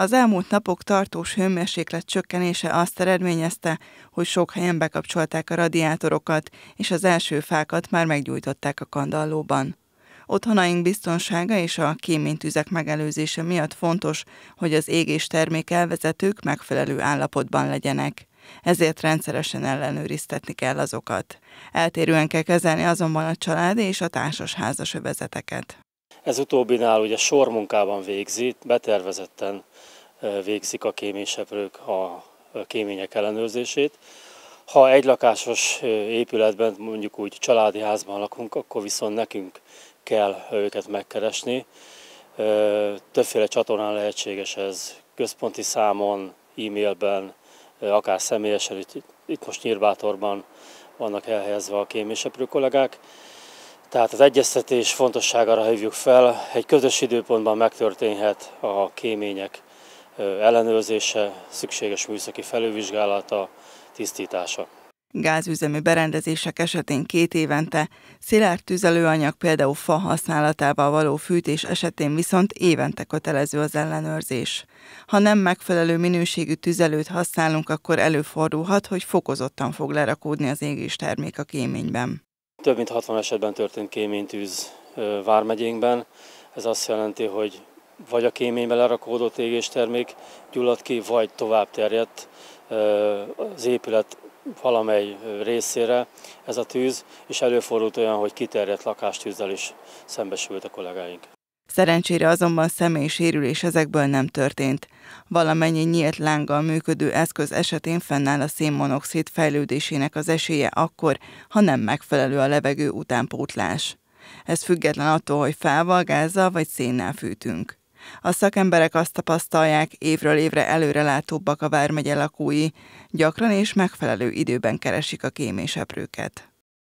Az elmúlt napok tartós hőmérséklet csökkenése azt eredményezte, hogy sok helyen bekapcsolták a radiátorokat, és az első fákat már meggyújtották a kandallóban. Otthonaink biztonsága és a kéménytüzek megelőzése miatt fontos, hogy az égés termékelvezetők elvezetők megfelelő állapotban legyenek. Ezért rendszeresen ellenőriztetni kell azokat. Eltérően kell kezelni azonban a család és a társas házas övezeteket. Ez utóbbinál ugye sormunkában végzi, betervezetten végzik a kéményseprők a kémények ellenőrzését. Ha egy lakásos épületben, mondjuk úgy családi házban lakunk, akkor viszont nekünk kell őket megkeresni. Többféle csatornán lehetséges ez, központi számon, e-mailben, akár személyesen, itt, itt most Nyírbátorban vannak elhelyezve a kéményseprő kollégák. Tehát az egyeztetés fontosságára hívjuk fel, egy közös időpontban megtörténhet a kémények ellenőrzése, szükséges műszaki felülvizsgálata, tisztítása. Gázüzemű berendezések esetén két évente, szilárd tüzelőanyag például fa használatával való fűtés esetén viszont évente kötelező az ellenőrzés. Ha nem megfelelő minőségű tüzelőt használunk, akkor előfordulhat, hogy fokozottan fog lerakódni az égés termék a kéményben. Több mint 60 esetben történt kéménytűz Vármegyénkben. Ez azt jelenti, hogy vagy a kéménybe lerakódott égéstermék gyulladt ki, vagy tovább terjedt az épület valamely részére ez a tűz, és előfordult olyan, hogy kiterjedt lakástűzzel is szembesült a kollégáink. Szerencsére azonban személyi sérülés ezekből nem történt. Valamennyi nyílt lánggal működő eszköz esetén fennáll a szénmonoxid fejlődésének az esélye akkor, ha nem megfelelő a levegő utánpótlás. Ez független attól, hogy fával, gázzal vagy szénnel fűtünk. A szakemberek azt tapasztalják, évről évre előrelátóbbak a Vármegye lakói, gyakran és megfelelő időben keresik a kéméseprőket.